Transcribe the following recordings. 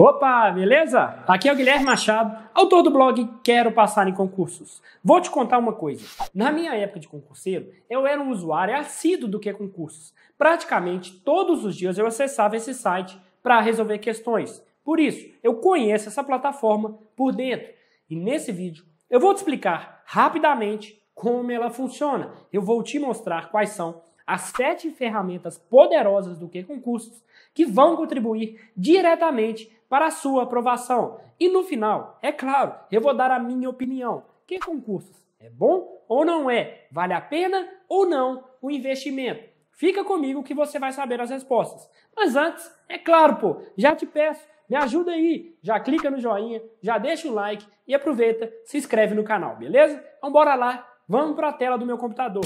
Opa, beleza? Aqui é o Guilherme Machado, autor do blog Quero Passar em Concursos. Vou te contar uma coisa. Na minha época de concurseiro, eu era um usuário assíduo do que concursos. Praticamente todos os dias eu acessava esse site para resolver questões. Por isso, eu conheço essa plataforma por dentro. E nesse vídeo, eu vou te explicar rapidamente como ela funciona. Eu vou te mostrar quais são as sete ferramentas poderosas do que concursos que vão contribuir diretamente para a sua aprovação. E no final, é claro, eu vou dar a minha opinião. Que concursos é bom ou não é? Vale a pena ou não o investimento? Fica comigo que você vai saber as respostas. Mas antes, é claro, pô, já te peço, me ajuda aí, já clica no joinha, já deixa o like e aproveita, se inscreve no canal, beleza? Então bora lá, vamos para a tela do meu computador.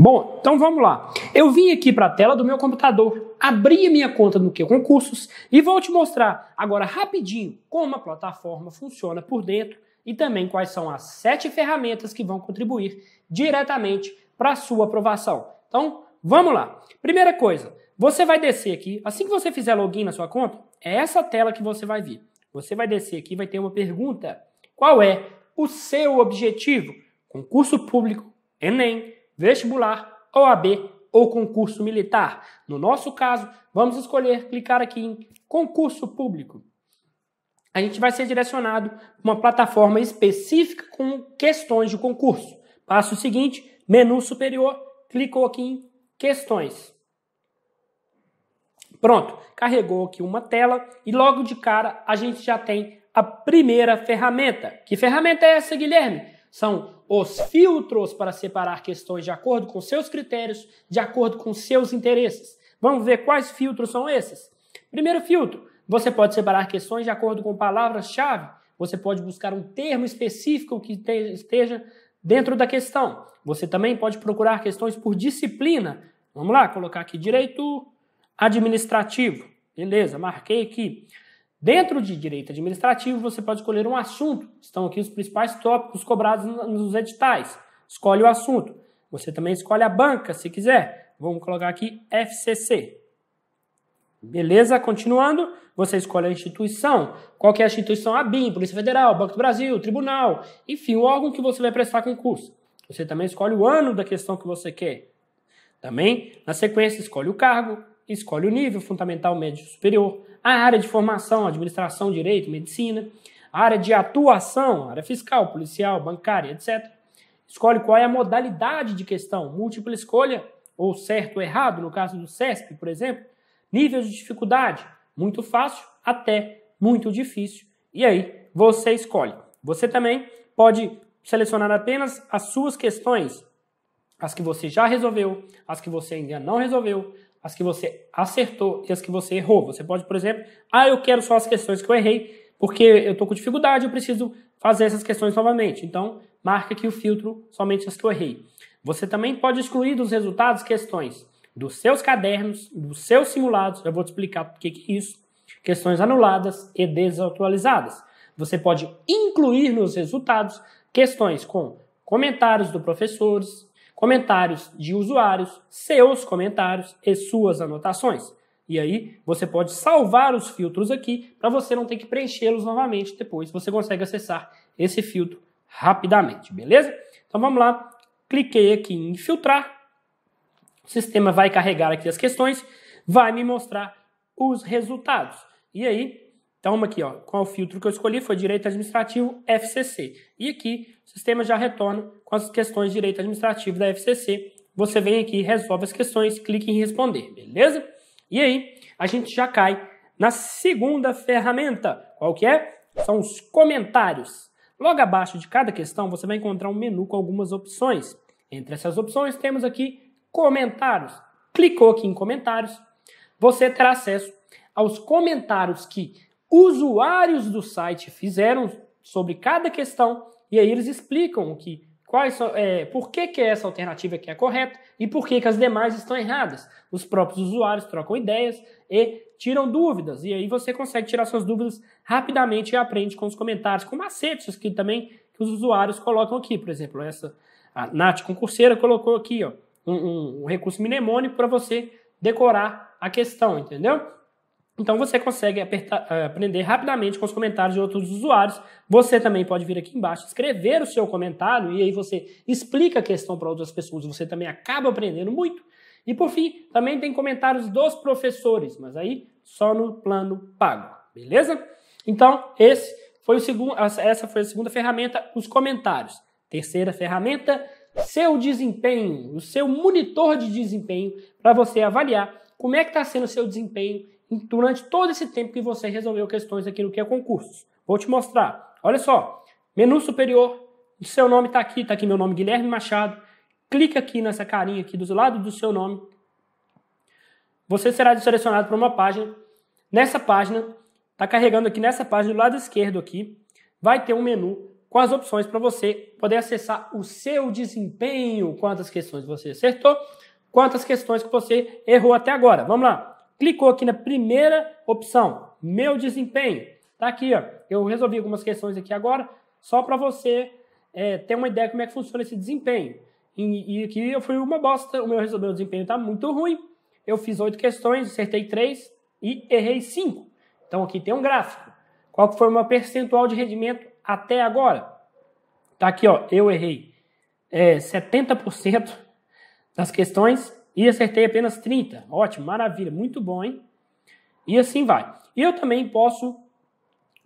Bom, então vamos lá. Eu vim aqui para a tela do meu computador, abri a minha conta no que concursos e vou te mostrar agora rapidinho como a plataforma funciona por dentro e também quais são as sete ferramentas que vão contribuir diretamente para a sua aprovação. Então, vamos lá. Primeira coisa, você vai descer aqui, assim que você fizer login na sua conta, é essa tela que você vai vir. Você vai descer aqui, vai ter uma pergunta. Qual é o seu objetivo? Concurso público, ENEM, vestibular, OAB ou concurso militar. No nosso caso, vamos escolher clicar aqui em concurso público. A gente vai ser direcionado para uma plataforma específica com questões de concurso. Passo seguinte, menu superior, clicou aqui em questões. Pronto, carregou aqui uma tela e logo de cara a gente já tem a primeira ferramenta. Que ferramenta é essa, Guilherme? São os filtros para separar questões de acordo com seus critérios, de acordo com seus interesses. Vamos ver quais filtros são esses? Primeiro filtro: você pode separar questões de acordo com palavras-chave. Você pode buscar um termo específico que esteja dentro da questão. Você também pode procurar questões por disciplina. Vamos lá, colocar aqui direito administrativo. Beleza, marquei aqui. Dentro de direito administrativo, você pode escolher um assunto. Estão aqui os principais tópicos cobrados nos editais. Escolhe o assunto. Você também escolhe a banca, se quiser. Vamos colocar aqui FCC. Beleza? Continuando, você escolhe a instituição. Qual é a instituição? A BIM, Polícia Federal, Banco do Brasil, Tribunal, enfim, o órgão que você vai prestar concurso. Você também escolhe o ano da questão que você quer. Também, na sequência, escolhe o cargo, escolhe o nível fundamental, médio superior a área de formação, administração, direito, medicina, a área de atuação, área fiscal, policial, bancária, etc. Escolhe qual é a modalidade de questão, múltipla escolha ou certo ou errado, no caso do CESP, por exemplo, nível de dificuldade, muito fácil até muito difícil. E aí, você escolhe. Você também pode selecionar apenas as suas questões, as que você já resolveu, as que você ainda não resolveu, as que você acertou e as que você errou. Você pode, por exemplo, ah, eu quero só as questões que eu errei, porque eu estou com dificuldade, eu preciso fazer essas questões novamente. Então, marca aqui o filtro somente as que eu errei. Você também pode excluir dos resultados questões dos seus cadernos, dos seus simulados, eu vou te explicar por que é isso, questões anuladas e desatualizadas. Você pode incluir nos resultados questões com comentários do professores, comentários de usuários, seus comentários e suas anotações. E aí você pode salvar os filtros aqui para você não ter que preenchê-los novamente depois. Você consegue acessar esse filtro rapidamente, beleza? Então vamos lá. Cliquei aqui em filtrar. O sistema vai carregar aqui as questões, vai me mostrar os resultados. E aí então, aqui, ó, qual o filtro que eu escolhi foi direito administrativo FCC. E aqui, o sistema já retorna com as questões de direito administrativo da FCC. Você vem aqui, resolve as questões, clique em responder, beleza? E aí, a gente já cai na segunda ferramenta. Qual que é? São os comentários. Logo abaixo de cada questão, você vai encontrar um menu com algumas opções. Entre essas opções, temos aqui comentários. Clicou aqui em comentários, você terá acesso aos comentários que usuários do site fizeram sobre cada questão e aí eles explicam o que quais é, por que, que essa alternativa aqui é correta e por que, que as demais estão erradas. Os próprios usuários trocam ideias e tiram dúvidas. E aí você consegue tirar suas dúvidas rapidamente e aprende com os comentários, com macetes que também que os usuários colocam aqui. Por exemplo, essa a Nath Concurseira colocou aqui ó, um, um, um recurso mnemônico para você decorar a questão, entendeu? Então você consegue apertar, eh, aprender rapidamente com os comentários de outros usuários. Você também pode vir aqui embaixo, escrever o seu comentário e aí você explica a questão para outras pessoas. Você também acaba aprendendo muito. E por fim, também tem comentários dos professores, mas aí só no plano pago, beleza? Então, esse foi o segundo, essa foi a segunda ferramenta, os comentários. Terceira ferramenta, seu desempenho, o seu monitor de desempenho para você avaliar como é que está sendo o seu desempenho durante todo esse tempo que você resolveu questões aqui no que é concursos. Vou te mostrar. Olha só, menu superior, seu nome está aqui, está aqui meu nome, Guilherme Machado. Clique aqui nessa carinha aqui do lado do seu nome. Você será selecionado para uma página. Nessa página, está carregando aqui nessa página do lado esquerdo aqui, vai ter um menu com as opções para você poder acessar o seu desempenho, quantas questões você acertou, quantas questões que você errou até agora. Vamos lá. Clicou aqui na primeira opção, meu desempenho. Tá aqui, ó. Eu resolvi algumas questões aqui agora, só para você é, ter uma ideia como é que funciona esse desempenho. E, e aqui eu fui uma bosta, o meu resolver o desempenho tá muito ruim. Eu fiz oito questões, acertei três e errei cinco. Então aqui tem um gráfico. Qual que foi o meu percentual de rendimento até agora? Tá aqui, ó. Eu errei é, 70% das questões e acertei apenas 30. Ótimo, maravilha, muito bom, hein? E assim vai. E eu também posso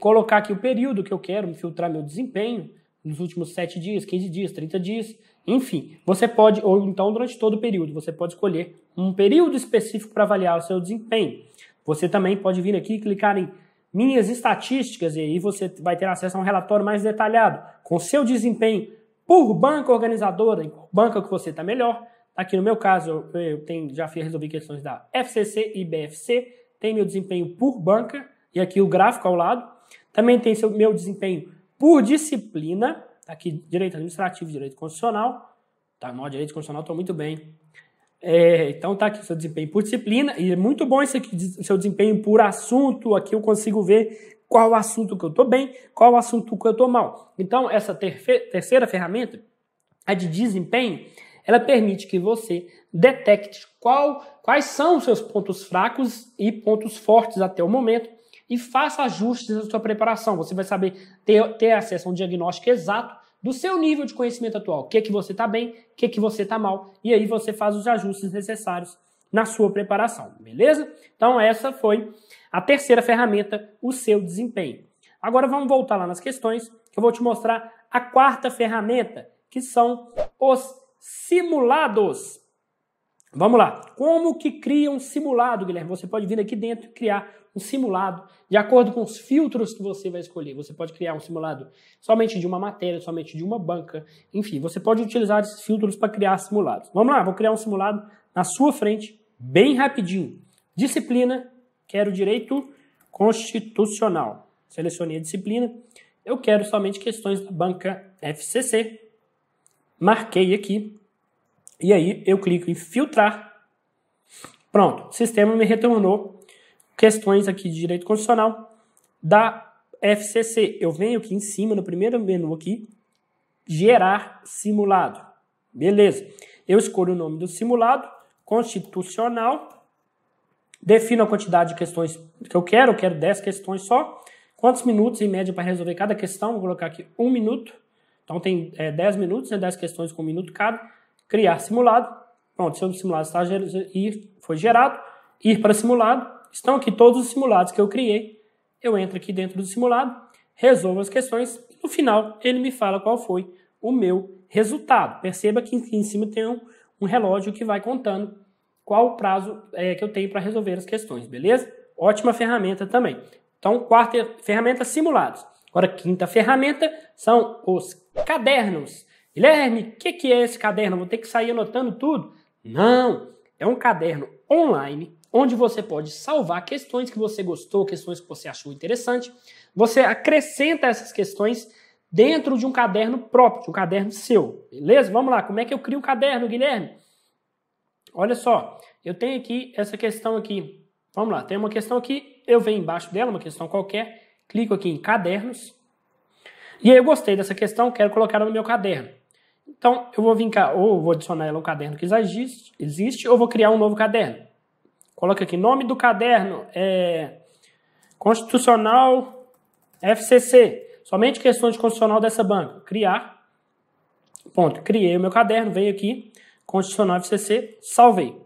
colocar aqui o período que eu quero filtrar meu desempenho nos últimos 7 dias, 15 dias, 30 dias, enfim. Você pode, ou então durante todo o período, você pode escolher um período específico para avaliar o seu desempenho. Você também pode vir aqui e clicar em minhas estatísticas, e aí você vai ter acesso a um relatório mais detalhado com seu desempenho por banca organizadora, em qual banca que você está melhor, Aqui no meu caso, eu tenho, já resolvi questões da FCC e BFC, tem meu desempenho por banca, e aqui o gráfico ao lado. Também tem seu, meu desempenho por disciplina, tá aqui direito administrativo, direito constitucional. Tá, no direito constitucional estou muito bem. É, então tá aqui seu desempenho por disciplina, e é muito bom esse aqui, seu desempenho por assunto, aqui eu consigo ver qual assunto que eu estou bem, qual assunto que eu estou mal. Então essa terceira ferramenta, a é de desempenho, ela permite que você detecte qual, quais são os seus pontos fracos e pontos fortes até o momento e faça ajustes na sua preparação. Você vai saber ter, ter acesso a um diagnóstico exato do seu nível de conhecimento atual. O que é que você está bem, o que é que você está mal. E aí você faz os ajustes necessários na sua preparação, beleza? Então essa foi a terceira ferramenta, o seu desempenho. Agora vamos voltar lá nas questões, que eu vou te mostrar a quarta ferramenta, que são os simulados. Vamos lá. Como que cria um simulado, Guilherme? Você pode vir aqui dentro e criar um simulado de acordo com os filtros que você vai escolher. Você pode criar um simulado somente de uma matéria, somente de uma banca. Enfim, você pode utilizar esses filtros para criar simulados. Vamos lá, vou criar um simulado na sua frente, bem rapidinho. Disciplina, quero direito constitucional. Selecionei a disciplina. Eu quero somente questões da banca FCC marquei aqui, e aí eu clico em filtrar. Pronto, o sistema me retornou questões aqui de direito constitucional da FCC. Eu venho aqui em cima, no primeiro menu aqui, gerar simulado. Beleza. Eu escolho o nome do simulado, constitucional, defino a quantidade de questões que eu quero, eu quero 10 questões só, quantos minutos em média para resolver cada questão, vou colocar aqui um minuto, então tem é, 10 minutos, né, 10 questões com um minuto cada, criar simulado, pronto, seu simulado está, ir, foi gerado, ir para simulado, estão aqui todos os simulados que eu criei, eu entro aqui dentro do simulado, resolvo as questões, e no final ele me fala qual foi o meu resultado. Perceba que em cima tem um, um relógio que vai contando qual o prazo é, que eu tenho para resolver as questões, beleza? Ótima ferramenta também. Então, quarta ferramenta simulados. Agora, quinta ferramenta são os cadernos. Guilherme, o que, que é esse caderno? Vou ter que sair anotando tudo? Não! É um caderno online onde você pode salvar questões que você gostou, questões que você achou interessante. Você acrescenta essas questões dentro de um caderno próprio, de um caderno seu. Beleza? Vamos lá. Como é que eu crio o caderno, Guilherme? Olha só, eu tenho aqui essa questão aqui. Vamos lá, tem uma questão aqui, eu venho embaixo dela, uma questão qualquer, clico aqui em cadernos. E aí eu gostei dessa questão, quero colocar ela no meu caderno. Então eu vou vir cá, ou vou adicionar ela ao caderno que já existe, existe, ou vou criar um novo caderno. Coloca aqui, nome do caderno é Constitucional FCC. Somente questões de constitucional dessa banca. Criar. Ponto. Criei o meu caderno, veio aqui, Constitucional FCC, salvei.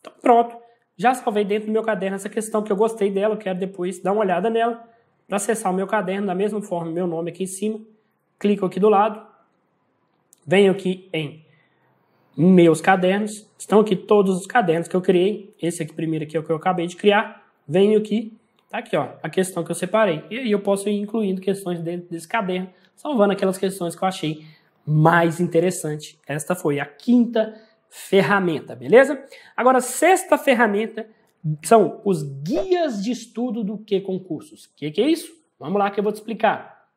Então pronto, já salvei dentro do meu caderno essa questão que eu gostei dela, quero depois dar uma olhada nela para acessar o meu caderno, da mesma forma, meu nome aqui em cima, clico aqui do lado, venho aqui em meus cadernos, estão aqui todos os cadernos que eu criei, esse aqui primeiro aqui é o que eu acabei de criar, venho aqui, tá aqui ó, a questão que eu separei, e aí eu posso ir incluindo questões dentro desse caderno, salvando aquelas questões que eu achei mais interessante. Esta foi a quinta ferramenta, beleza? Agora, sexta ferramenta são os guias de estudo do que concursos. O que, que é isso? Vamos lá que eu vou te explicar.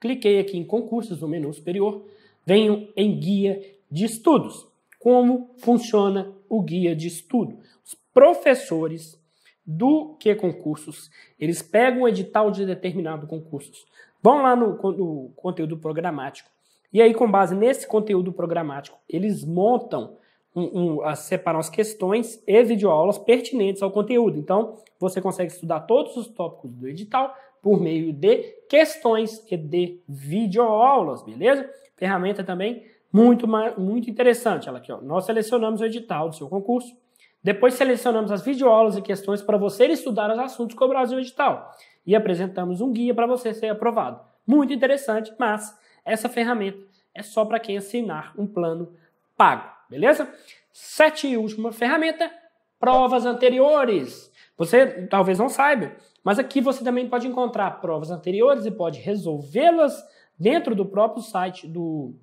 Cliquei aqui em concursos no menu superior, venho em guia de estudos. Como funciona o guia de estudo? Os professores do que concursos, eles pegam o edital de determinado concurso. vão lá no, no conteúdo programático e aí com base nesse conteúdo programático eles montam um, um, a separar as questões e videoaulas pertinentes ao conteúdo. Então, você consegue estudar todos os tópicos do edital por meio de questões e de videoaulas, beleza? Ferramenta também muito, muito interessante. Ela aqui, ó. Nós selecionamos o edital do seu concurso, depois selecionamos as videoaulas e questões para você estudar os assuntos cobrados no edital e apresentamos um guia para você ser aprovado. Muito interessante, mas essa ferramenta é só para quem assinar um plano pago, beleza? Sete e última ferramenta, provas anteriores. Você talvez não saiba, mas aqui você também pode encontrar provas anteriores e pode resolvê-las dentro do próprio site do,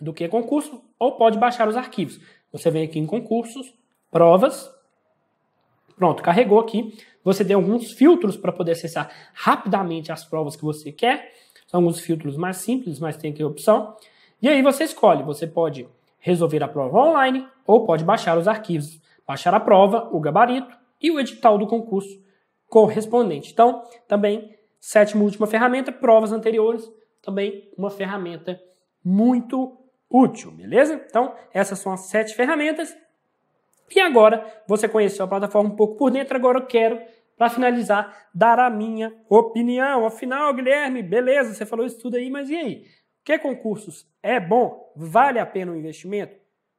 do que concurso, ou pode baixar os arquivos. Você vem aqui em concursos, provas, pronto, carregou aqui. Você tem alguns filtros para poder acessar rapidamente as provas que você quer. São alguns filtros mais simples, mas tem aqui a opção. E aí você escolhe, você pode resolver a prova online ou pode baixar os arquivos, baixar a prova, o gabarito e o edital do concurso correspondente. Então, também, sétima e última ferramenta, provas anteriores, também uma ferramenta muito útil, beleza? Então, essas são as sete ferramentas. E agora, você conheceu a plataforma um pouco por dentro, agora eu quero, para finalizar, dar a minha opinião. Afinal, Guilherme, beleza, você falou isso tudo aí, mas e aí? Que concursos é bom? Vale a pena o investimento?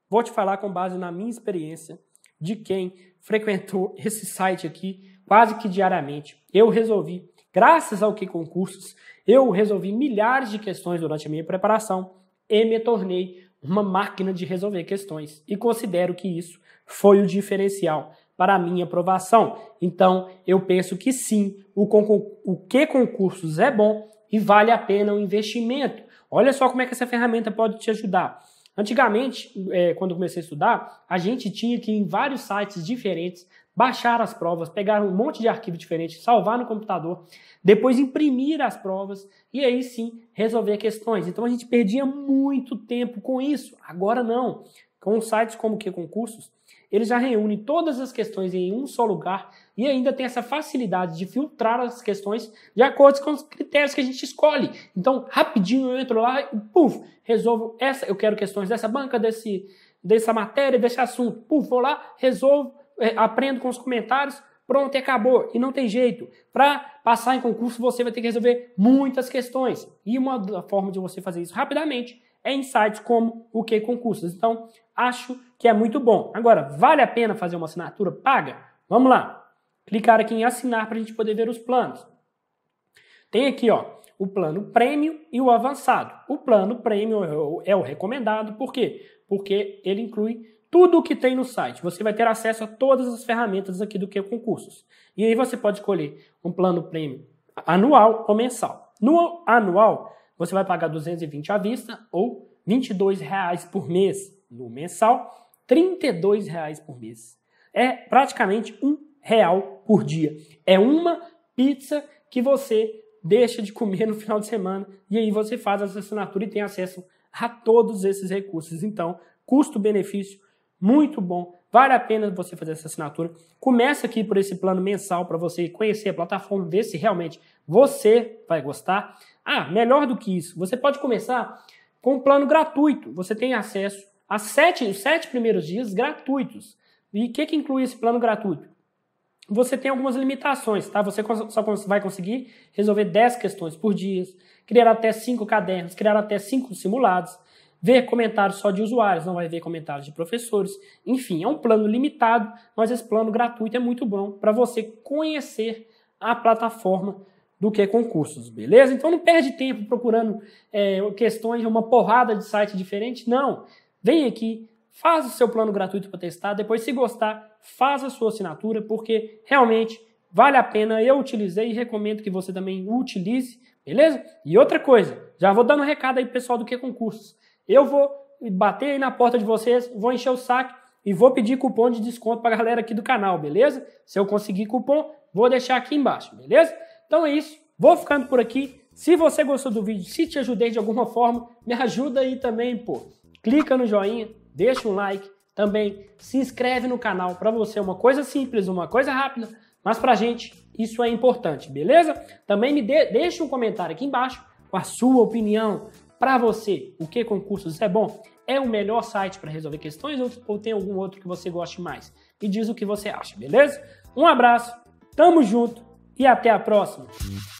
Vou te falar com base na minha experiência de quem frequentou esse site aqui quase que diariamente. Eu resolvi, graças ao que concursos, eu resolvi milhares de questões durante a minha preparação e me tornei uma máquina de resolver questões. E considero que isso foi o diferencial para a minha aprovação. Então, eu penso que sim, o, o que concursos é bom e vale a pena o investimento. Olha só como é que essa ferramenta pode te ajudar. Antigamente, é, quando eu comecei a estudar, a gente tinha que ir em vários sites diferentes, baixar as provas, pegar um monte de arquivo diferente, salvar no computador, depois imprimir as provas e aí sim resolver questões. Então a gente perdia muito tempo com isso. Agora não. Com sites como que concursos, ele já reúne todas as questões em um só lugar e ainda tem essa facilidade de filtrar as questões de acordo com os critérios que a gente escolhe. Então, rapidinho eu entro lá e puf, resolvo essa, eu quero questões dessa banca, desse, dessa matéria, desse assunto. Puf, vou lá, resolvo, é, aprendo com os comentários, pronto, e acabou. E não tem jeito. Para passar em concurso, você vai ter que resolver muitas questões. E uma forma de você fazer isso rapidamente é em sites como o que concursos. Então, acho que é muito bom. Agora, vale a pena fazer uma assinatura paga? Vamos lá. Clicar aqui em assinar para a gente poder ver os planos. Tem aqui, ó, o plano prêmio e o avançado. O plano prêmio é, é o recomendado, por quê? Porque ele inclui tudo o que tem no site. Você vai ter acesso a todas as ferramentas aqui do que concursos. E aí você pode escolher um plano prêmio anual ou mensal. No anual, você vai pagar 220 à vista ou R$ 22 reais por mês no mensal 32 reais por mês. É praticamente um real por dia. É uma pizza que você deixa de comer no final de semana e aí você faz essa assinatura e tem acesso a todos esses recursos. Então, custo-benefício muito bom. Vale a pena você fazer essa assinatura. Começa aqui por esse plano mensal para você conhecer a plataforma, ver se realmente você vai gostar. Ah, melhor do que isso, você pode começar com um plano gratuito. Você tem acesso as sete, os sete primeiros dias gratuitos. E o que, que inclui esse plano gratuito? Você tem algumas limitações, tá? Você só vai conseguir resolver 10 questões por dia, criar até 5 cadernos, criar até 5 simulados, ver comentários só de usuários, não vai ver comentários de professores. Enfim, é um plano limitado, mas esse plano gratuito é muito bom para você conhecer a plataforma do que concursos, beleza? Então não perde tempo procurando é, questões de uma porrada de site diferente, não. Vem aqui, faz o seu plano gratuito para testar, depois se gostar, faz a sua assinatura, porque realmente vale a pena, eu utilizei e recomendo que você também utilize, beleza? E outra coisa, já vou dando um recado aí pessoal do que concursos. Eu vou bater aí na porta de vocês, vou encher o saco e vou pedir cupom de desconto para a galera aqui do canal, beleza? Se eu conseguir cupom, vou deixar aqui embaixo, beleza? Então é isso, vou ficando por aqui. Se você gostou do vídeo, se te ajudei de alguma forma, me ajuda aí também, pô clica no joinha, deixa um like, também se inscreve no canal para você uma coisa simples, uma coisa rápida, mas para gente isso é importante, beleza? Também me de deixa um comentário aqui embaixo com a sua opinião. Para você, o que concursos é bom? É o melhor site para resolver questões ou, ou tem algum outro que você goste mais? E diz o que você acha, beleza? Um abraço, tamo junto e até a próxima!